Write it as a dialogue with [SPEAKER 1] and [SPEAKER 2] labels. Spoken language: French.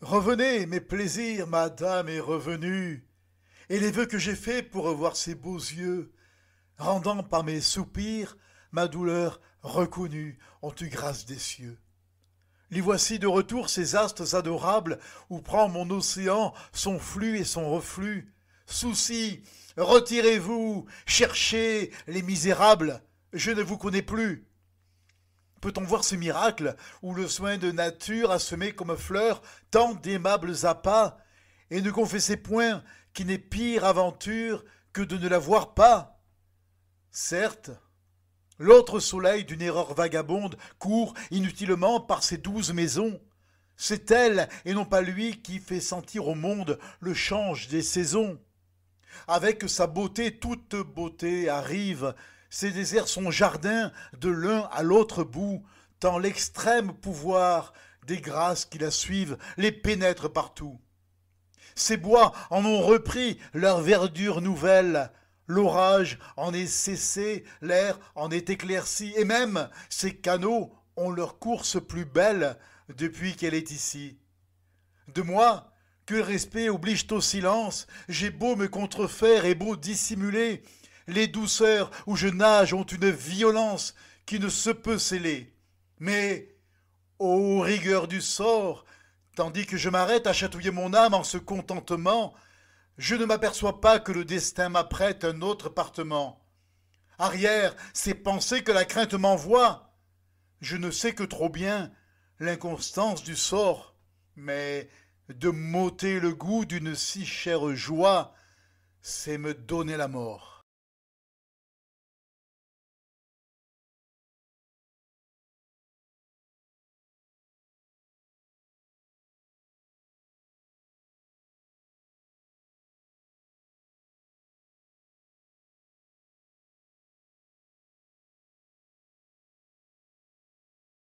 [SPEAKER 1] Revenez, mes plaisirs, madame est revenue, et les vœux que j'ai faits pour revoir ses beaux yeux, rendant par mes soupirs ma douleur reconnue, ont eu grâce des cieux. Les voici de retour ces astres adorables où prend mon océan son flux et son reflux. Souci, retirez-vous, cherchez les misérables, je ne vous connais plus. Peut-on voir ce miracle où le soin de nature a semé comme fleur tant d'aimables appâts et ne confessez point qu'il n'est pire aventure que de ne la voir pas Certes, l'autre soleil d'une erreur vagabonde court inutilement par ces douze maisons. C'est elle et non pas lui qui fait sentir au monde le change des saisons. Avec sa beauté, toute beauté arrive, ces déserts sont jardins de l'un à l'autre bout, tant l'extrême pouvoir des grâces qui la suivent les pénètre partout. Ces bois en ont repris leur verdure nouvelle, l'orage en est cessé, l'air en est éclairci, et même ces canaux ont leur course plus belle depuis qu'elle est ici. De moi, que respect oblige au silence, j'ai beau me contrefaire et beau dissimuler, les douceurs où je nage ont une violence qui ne se peut sceller. Mais, ô rigueur du sort, tandis que je m'arrête à chatouiller mon âme en ce contentement, je ne m'aperçois pas que le destin m'apprête un autre appartement. Arrière, c'est penser que la crainte m'envoie. Je ne sais que trop bien l'inconstance du sort, mais de m'ôter le goût d'une si chère joie, c'est me donner la mort.